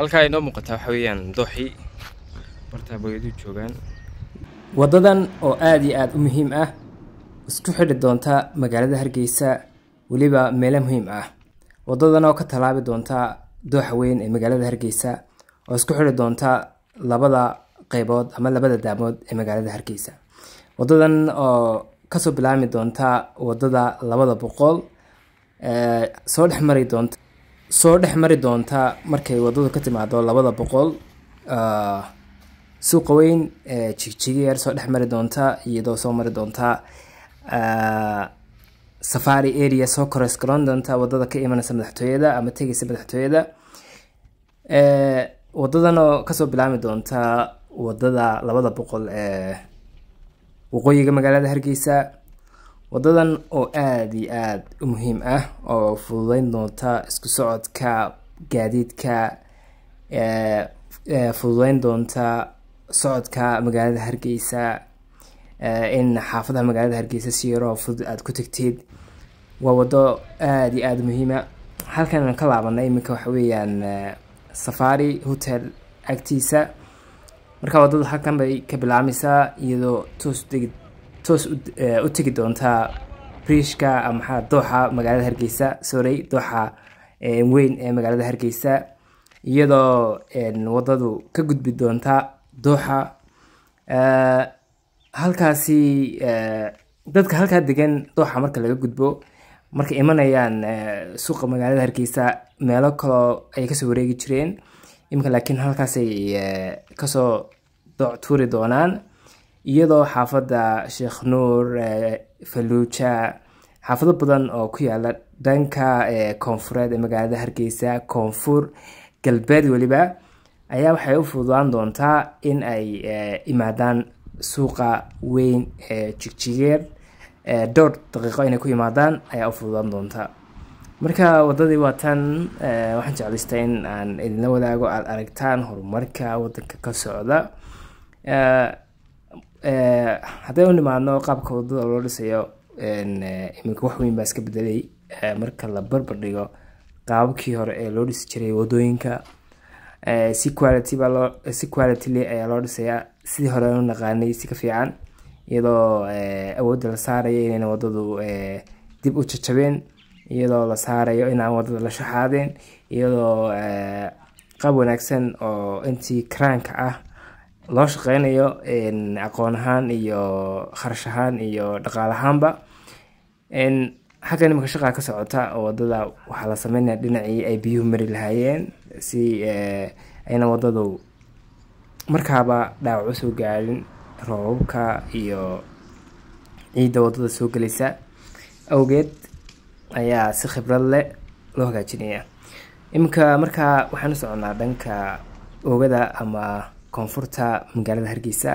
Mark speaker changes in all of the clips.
Speaker 1: halkaa inoo muuqataa waxa weeyaan dooxii bartaa boyaduu joogaan waddadan oo aada iyo aada u muhiim ah isku xidhi doonta magaalada hargeysa weliba meelo muhiim ah waddadan oo ka tallaabi doonta dooxa weyn ee magaalada hargeysa oo isku xidhi doonta labada qaybood ama labada daamood ee magaalada hargeysa waddadan oo kasoo bilaabmi doonta waddada labada boqol soo dhex mari doonta soo dhex mari doonta markay wadadu ka timaado labada boqol ah, suuqa weyn jigjigayar soo dhex mari doonta iyadoo soo mari doonta ah, safari area soo kores garoon doonta wadada ka imanaysa madaxtooyada ama tegeysa madaxtooyada eh, wadadan oo kasoo bilaami doonta wadada labada boqol ee waqooyiga magaalada hargeysa wadadan oo aada iyo aada u muhiim ah oo fududeyn doonta isku socodka gaadiidka fududeyn doonta socodka magaalada hargeysa in xaafadaha magaalada hargeysa si yaroo fudud aada ku tagtid waa wado aada iyo aada muhiima ah. halkan aan ka laabanay iminka waxa weeyaan safari hotel agtiisa marka wadada halkan bay ka bilaabmaysaa iyadoo toos degid toos eh, u tegi doontaa briishka maxaa dooxa magaalada hargeysa sorey dooxa eh, weyn ee magaalada hargeysa iyadoo eh, wadadu ka gudbi doontaa dooxa halkaasi dadka halkaa degan dooxa marka laga gudbo markay imanayaan suuqa magaalada hargeysa meelo kaloo ay kasoo wareegi jireen imika laakiin halkaasay kasoo dooctuuri doonaan iyadoo xaafada sheekh nuur eh, faluuja xaafado badan oo ku yaala dhanka eh, koonfureed ee magaalada hargeysa koonfur galbeed weliba ayaa waxay u fududaan doontaa in ay eh, imaadaan suuqa weyn ee jigjigeed dhowr daqiiqo inay ku imaadaan ayaa u fududaan doontaa marka wadadii waa tan waxaan jeclaystaa in aan idinla wadaago aada aragtaan horumarka wadanka ka socda Eh, hadday u nimaadno qaabka wadada loo dhisayo eh, iminka wax weyn baa iska bedelay eh, marka la barbar dhigo qaababkii hore ee loo dhisi jiray wadooyinka si quality si quality le ayaa loo dhisayaa sidii hore u naqaanay si ka fiican iyadoo awoodda la saarayo inayna wadadu dib u jajabeen iyadoo la saarayo inaan wadada la shaxaadeen iyadoo qaab wanaagsan oo intii karaanka ah loo shaqeynayo aqoon ahaan iyo kharash ahaan iyo dhaqaal ahaanba xaggan imika shaqaa ka socota oo wadada waxaa la sameynaya dhinacii ay biyuhu mari lahaayeen si eh, ayna wadadu markaaba dhaawac usoo gaarin roobabka iyo ciidda wadada soo gelaysa awgeed ayaa si khibrad leh loo hagaajinaya iminka markaa waxaanu soconaa dhanka oogada ama koonfurta magaalada hargeysa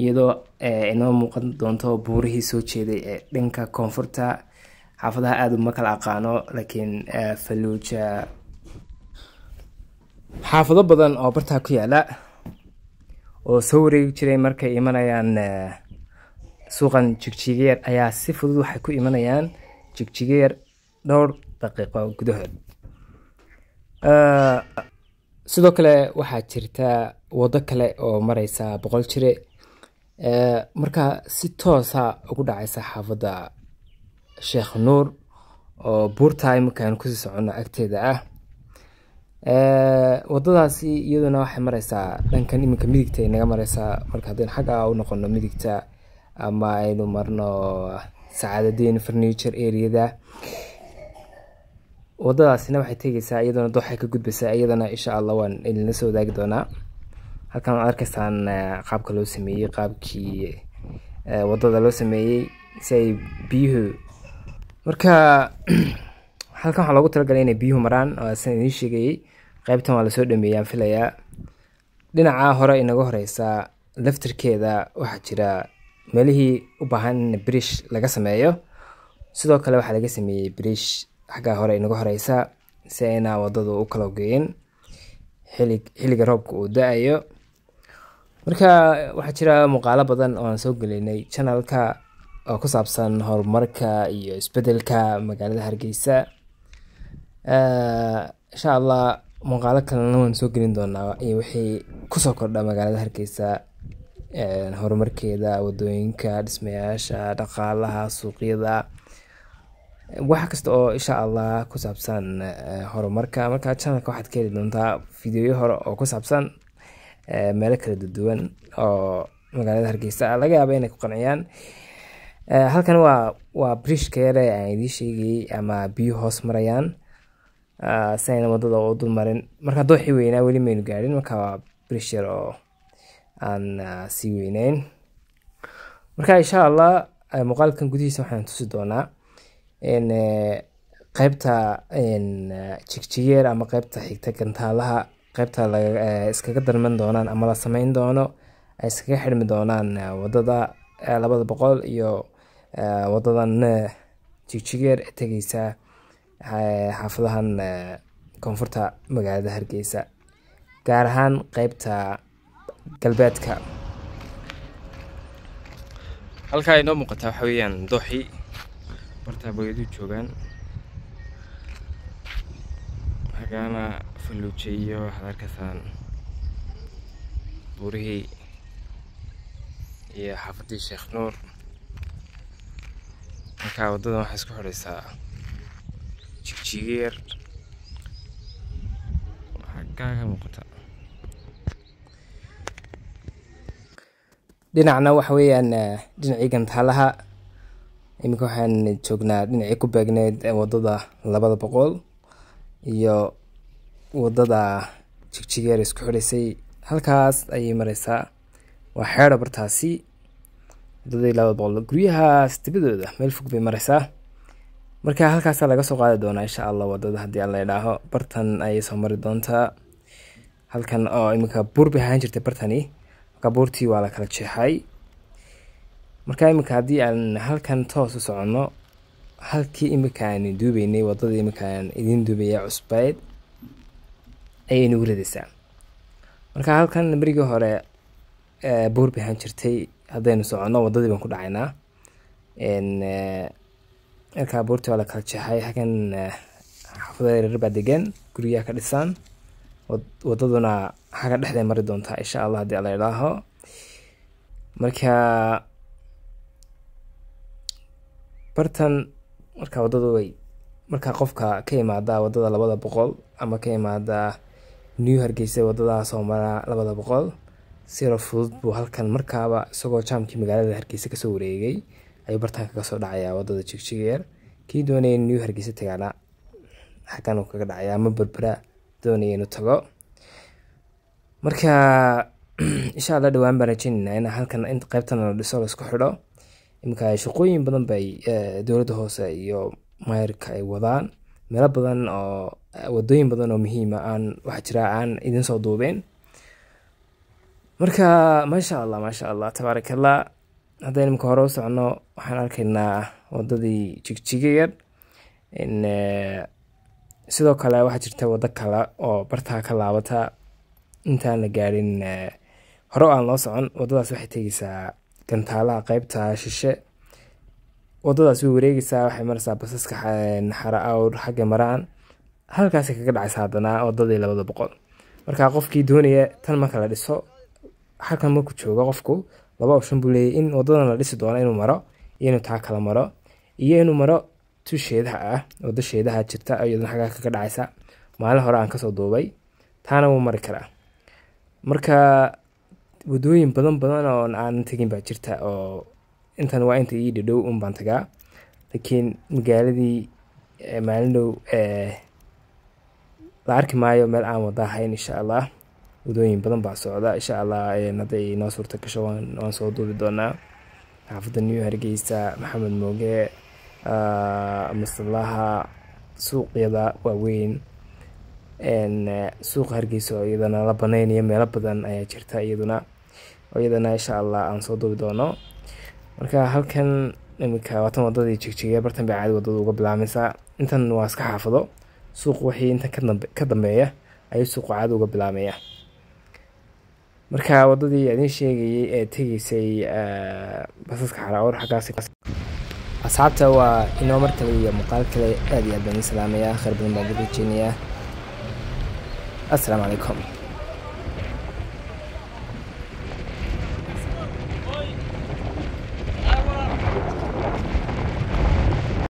Speaker 1: iyadoo eh, inoo muuqan doonto buurihii soo jeeday ee dhanka koonfurta xaafadaha aada uma kala aqaano laakiin eh, faluuja xaafado badan oo bartaa ku yaala oo soo wareegi jiray markay imanayaan eh, suuqan jigjigeer ayaa si fudud waxay ku imanayaan jigjigeer dhowr daqiiqo gudahood sidoo kale waxaa jirta waddo kale oo mareysa boqol jire marka si toosa ah ugu dhacaysa xaafadda sheekh nuur oo buurta iminkaan kusii socono agteeda ah waddadaasi iyaduna waxay mareysaa dhankan iminka midigta ay naga mareysaa marka haddaynu xagga ah u noqono midigta ama aynu marno ah, sacaadadeyn furniture areada wadadaasina waxay tegeysaa iyadana dooxay ka gudbaysaa iyadana insha allah waan idinla soo wadaagi doonaa halkan waad arkaysaan eh, qaabka loo sameeyey qaabkii eh, wadada loo sameeyey si ay biyuhu marka halkan waxaa loogu talagalay inay biyuhu maraan san idiin sheegayey qeybtan waa lasoo dhameeyaan filayaa dhinaca hore inaga horeysa laftirkeeda waxaa jira meelihii u baahan in berish laga sameeyo sidoo kale waxaa laga sameeyey berish xagga hore inaga horeysa si ayna wadadu u kala geeyin xilliga roobka uu da-ayo marka waxaa jira muuqaalo badan oo aan soo gelinay janalka oo ku saabsan horumarka iyo isbedelka magaalada hargeysa insha allah muuqaalo kalena waan soo gelin doonaa iyo wixii kusoo kordha magaalada hargeysa horumarkeeda wadooyinka dhismayaasha dhaqaalaha suuqyada wax kasta oo insha allah ku saabsan eh, horumarka markaa janalka waxaad ka heli doontaa fideoyo hore oo ku saabsan eh, meelo kala duwan oo magaalada hargeysa laga yaaba inay ku qanciyaan eh, halkan waa waa brishka yare aan idiin sheegayay ama biyo hoos marayaan ah, si ayna wadada u dul marin marka dooxi weynaa weli maynu gaadhin marka waa brish yar oo aan ah, sii weyneyn marka insha allah muuqaalkan gudihiisa waxaan tusi doonaa Eh, qeybta jigjiyeer eh, ama qeybta xigta gantaalaha qeybta eh, iskaga darman doonaan ama la sameyn doono ay iskaga xirmi doonaan wadada labada boqol iyo wadadan jigjigeer ee tegeysa xaafadahan koonfurta magaalada hargeysa gaar ahaan qeybta galbeedka halkaa inoo muuqataa waxa weeyaan dooxii bartaa booyadu joogaan hagaana falluuje iyo waxaad arkaysaan buurihii iyo xaafadii sheekh nuur markaa waddadan waxaa isku xidhaysaa jigjiigo yar waxaa kaaga muuqata dhinacna waxa weeyaan dhinacii gantaalaha iminka waxaan joognaa dhinacii ku baagneed wadada labada boqol iyo wadada jigjigeer isku xidhaysay halkaas ayay mareysaa waa xeedho bartaasi wadadii labada boqol guryahaas dibadooda meel fog bay mareysaa marka halkaasa laga soo qaadi doonaa insha allah wadada haddii aan la idhaaho bartan ayay soo mari doontaa halkan oo iminka buur bay ahaan jirtay bartani marka buurtii waa la kala jeexay marka iminka haddii aan halkan toos u soconno halkii aan duubeynay waddadii iminkaan idiin duubaya cusbeed ayay nagu radaysaa marka halkan berigii hore eh, buur bay jirtay haddaynu socono waddadii baan ku dhacaynaa markaa eh, buurtii waa la kala jeexay halkan eh, xaafadada yaryar baa degan guryaha ka dhisaan wadaduna haga dhexday mari doontaa insha allah haddii alla idhaaho markaa bartan markaa waddadu way markaa qofka ka imaadaa wadada labada boqol ama ka imaadaa new hargeysa waddadaa soo maraa labada boqol siro fudud buu halkan markaaba isagoo jaamkii magaalada hargeysa kasoo wareegay ayuu bartaan kaga soo dhacayaa wadada jigjigeer kii doonaya in new hargeysa tagaana xaggan uu kaga dhacayaa ama berbera doonaya inuu tago marka insha alla dhawaan baan rajeynaynaa in halkan qaybtan la dhiso la isku xidho iminka shaqooyin badan bay eh, dowladda hoose iyo mayrka ay wadaan meelo badan oo eh, wadooyin badan oo muhiima ah aan waxaa jiraa aan idin soo duubeen marka maasha allah maasha allah tabaarakallah hadda iminka hore u socno waxaan arkaynaa wadadii jigjiga yar eh, sidoo kale waxaa jirta waddo kale oo bartaa ka laabata intaan la gaarin hore aan loo socon wadadaas waxay tegeysaa gantaalaha qeybta shishe wadadaas way wareegeysaa waxay maraysaa basaska xagga maraan halkaasay kaga dhacaysa haddana wadadii labada boqol marka qofkii doonaya tan marka la dhiso halkan marku joogo qofku laba option buu leeyay in wadadan la dhisi doono inuu maro iyo inuu taa kala maro iyo inuu maro tu sheedaha ah wada sheedaha jirta iyadana xaggaa kaga dhacaysa maalin hore aan kasoo duubay taana wuu mari karaa marka wadooyin badan badan oon aanan tegin baa jirta oo intan waa inta ii dhadhow un baan tagaa laakiin magaaladii maalin dhow la arki maayo meel aan wada ahayn insha allah wadooyin badan baa socda insha allah hadday noo suurta gasho waan soo duubi doonaa xaafadda new hargeysa maxamed mooge masalaha suuqyada waaweyn suuqa hargeysa iyadana la banaynaya meelo badan ayaa jirta iyaduna oo iyadana insha allah aan soo duubi doono marka halkan iminka waatan wadadii jigjigee bartan bay caadi wadada uga bilaabmaysaa intan waa iska xaafado suuq wixii intan ka dambeeya ayuu suuqu caadi uga bilaabmaya marka wadadii idiin sheegayay ee tegeysay basaska xaraawar xaggaas asxaabta waa inoo mar kale iyo muuqaal kale aad iyo aad baan iin salaamayaa khayr badan baan u rajeynayaa assalaamu calaykum